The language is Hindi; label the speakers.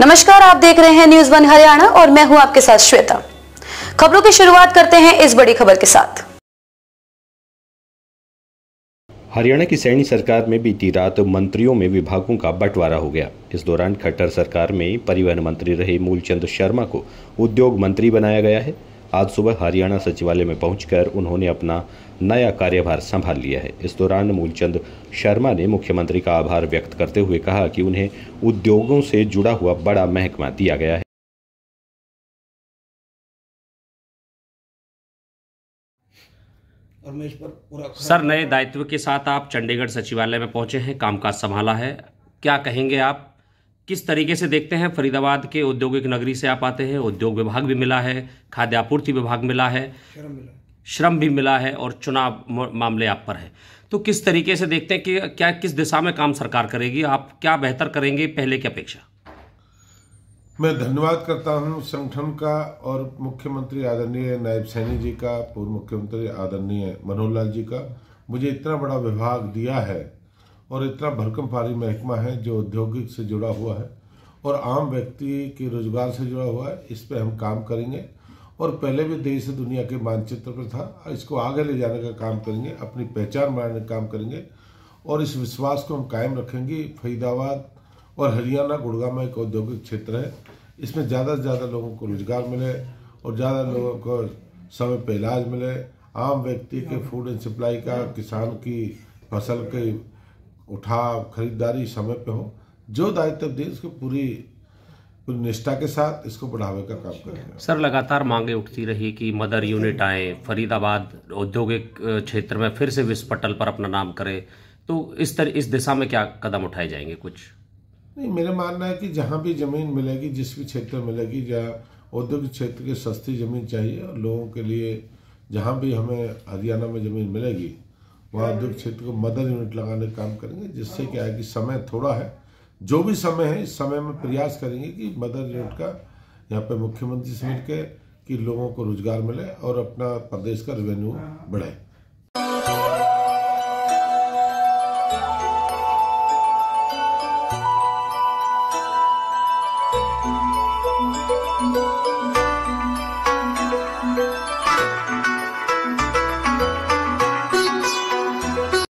Speaker 1: नमस्कार आप देख रहे हैं न्यूज वन हरियाणा और मैं हूं आपके साथ श्वेता खबरों की शुरुआत करते हैं इस बड़ी खबर के साथ हरियाणा की सैनी सरकार में बीती रात मंत्रियों में विभागों का बंटवारा हो गया इस दौरान खट्टर सरकार में परिवहन मंत्री रहे मूलचंद शर्मा को उद्योग मंत्री बनाया गया है आज सुबह हरियाणा सचिवालय में पहुंचकर उन्होंने अपना नया कार्यभार संभाल लिया है इस दौरान मूलचंद शर्मा ने मुख्यमंत्री का आभार व्यक्त करते हुए कहा कि उन्हें उद्योगों से जुड़ा हुआ बड़ा महकमा दिया गया है सर नए
Speaker 2: दायित्व के साथ आप चंडीगढ़ सचिवालय में पहुंचे हैं कामकाज संभाला है क्या कहेंगे आप किस तरीके से देखते हैं फरीदाबाद के औद्योगिक नगरी से आप आते हैं उद्योग विभाग भी मिला है खाद्य आपूर्ति विभाग मिला है श्रम मिला श्रम भी मिला है और चुनाव मामले आप पर है तो किस तरीके से देखते हैं कि क्या किस दिशा में काम सरकार करेगी आप क्या बेहतर करेंगे पहले की अपेक्षा
Speaker 3: मैं धन्यवाद करता हूं संगठन का और मुख्यमंत्री आदरणीय नायब सैनी जी का पूर्व मुख्यमंत्री आदरणीय मनोहर लाल जी का मुझे इतना बड़ा विभाग दिया है और इतना भरकम भारी महकमा है जो औद्योगिक से जुड़ा हुआ है और आम व्यक्ति के रोजगार से जुड़ा हुआ है इस पर हम काम करेंगे और पहले भी देश दुनिया के मानचित्र पर था इसको आगे ले जाने का काम करेंगे अपनी पहचान बनाने का काम करेंगे और इस विश्वास को हम कायम रखेंगे फरीदाबाद और हरियाणा गुड़गा में एक औद्योगिक क्षेत्र है इसमें ज़्यादा से ज़्यादा लोगों को रोजगार मिले और ज़्यादा लोगों को समय पर इलाज मिले आम व्यक्ति के फूड एंड सप्लाई का किसान की फसल के उठा खरीदारी समय पे हो जो दायित्व दिए उसको पूरी पूरी निष्ठा के साथ इसको बढ़ावे का काम करेंगे
Speaker 2: सर लगातार मांगे उठती रही कि मदर यूनिट आए फरीदाबाद औद्योगिक क्षेत्र में फिर से विश्व पटल पर अपना नाम करे तो इस तरह इस दिशा में क्या कदम उठाए जाएंगे कुछ
Speaker 3: नहीं मेरा मानना है कि जहाँ भी ज़मीन मिलेगी जिस भी क्षेत्र मिलेगी जहाँ औद्योगिक क्षेत्र की सस्ती ज़मीन चाहिए और लोगों के लिए जहाँ भी हमें हरियाणा में ज़मीन मिलेगी वहाँ उद्योग क्षेत्र को मदर यूनिट लगाने का काम करेंगे जिससे क्या है कि समय थोड़ा है जो भी समय है इस समय में प्रयास करेंगे कि मदर यूनिट का यहाँ पे मुख्यमंत्री से मिल के कि लोगों को रोजगार मिले और अपना प्रदेश का रेवेन्यू हाँ। बढ़े